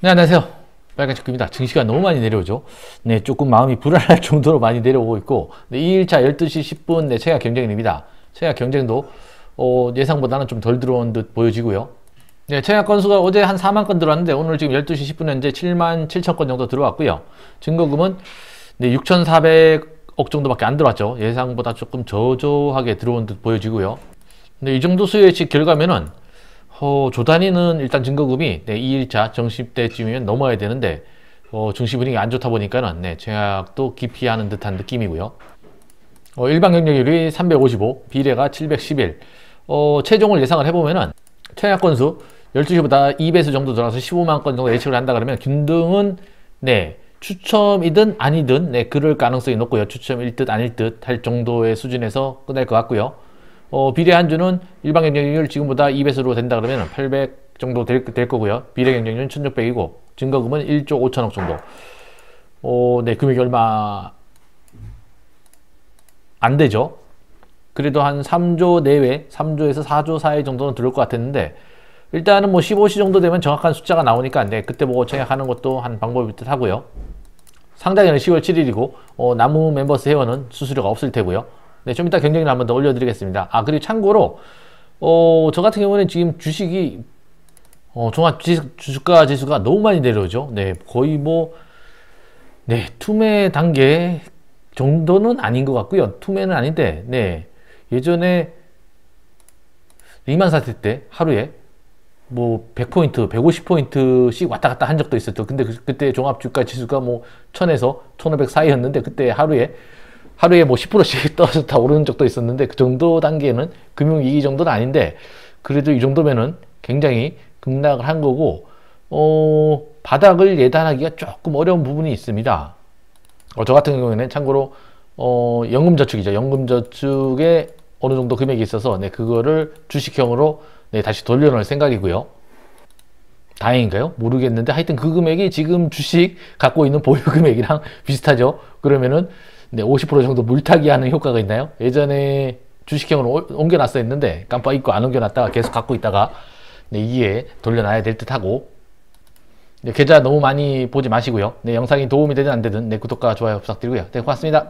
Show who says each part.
Speaker 1: 네, 안녕하세요. 빨간체크입니다. 증시가 너무 많이 내려오죠. 네, 조금 마음이 불안할 정도로 많이 내려오고 있고, 네, 2일차 12시 10분, 네, 체약 경쟁입니다. 체약 경쟁도, 어, 예상보다는 좀 덜 들어온 듯 보여지고요. 네, 체약 건수가 어제 한 4만 건 들어왔는데, 오늘 지금 12시 10분 현재 7만 7천 건 정도 들어왔고요. 증거금은, 네, 6,400억 정도밖에 안 들어왔죠. 예상보다 조금 저조하게 들어온 듯 보여지고요. 네, 이 정도 수요예 결과면은, 어, 조단위는 일단 증거금이 네, 2일차 정십 때쯤이면 넘어야 되는데 어, 증시 분위기 안 좋다 보니까는 네, 제약도 기피하는 듯한 느낌이고요. 어, 일반 경쟁률이 355, 비례가 711. 어, 최종을 예상을 해보면은 최약 건수 12시보다 2배수 정도 들어서 15만 건 정도 예측을 한다 그러면 균등은 네 추첨이든 아니든 네 그럴 가능성이 높고요. 추첨일 듯 아닐 듯 할 정도의 수준에서 끝날 것 같고요. 어, 비례 한주는 일반 경쟁률 지금보다 2배수로 된다 그러면 800 정도 될, 될 거고요. 비례 경쟁률은 1600이고 증거금은 1조 5천억 정도. 어, 네, 금액이 얼마 안 되죠. 그래도 한 3조 내외, 3조에서 4조 사이 정도는 들을 것 같았는데 일단은 뭐 15시 정도 되면 정확한 숫자가 나오니까 네, 그때 보고 청약하는 것도 한 방법일 듯 하고요. 상당히는 10월 7일이고 어, 나무 멤버스 회원은 수수료가 없을 테고요. 네, 좀 이따 경쟁률 한번 더 올려드리겠습니다. 아, 그리고 참고로, 어, 저 같은 경우는 지금 주식이, 어, 종합 주가 지수가 너무 많이 내려오죠. 네, 거의 뭐, 네, 투매 단계 정도는 아닌 것 같고요. 투매는 아닌데, 네, 예전에 리만 사태 때 하루에 뭐 100포인트, 150포인트씩 왔다 갔다 한 적도 있었죠. 근데 그, 때 종합 주가 지수가 뭐 1000에서 1500 사이였는데 그때 하루에 하루에 뭐 10%씩 떨어졌다 오르는 적도 있었는데 그 정도 단계는 금융위기 정도는 아닌데 그래도 이 정도면은 굉장히 급락을 한 거고 어, 바닥을 예단하기가 조금 어려운 부분이 있습니다. 어, 저 같은 경우에는 참고로 어, 연금저축이죠. 연금저축에 어느 정도 금액이 있어서 네, 그거를 주식형으로 네, 다시 돌려놓을 생각이고요. 다행인가요? 모르겠는데 하여튼 그 금액이 지금 주식 갖고 있는 보유 금액이랑 비슷하죠. 그러면은 네, 50% 정도 물타기 하는 효과가 있나요? 예전에 주식형으로 옮겨놨어 했는데 깜빡 잊고 안 옮겨놨다가 계속 갖고 있다가 네, 이에 돌려놔야 될듯 하고 네, 계좌 너무 많이 보지 마시고요. 네, 영상이 도움이 되든 안 되든 네, 구독과 좋아요 부탁드리고요. 네, 고맙습니다.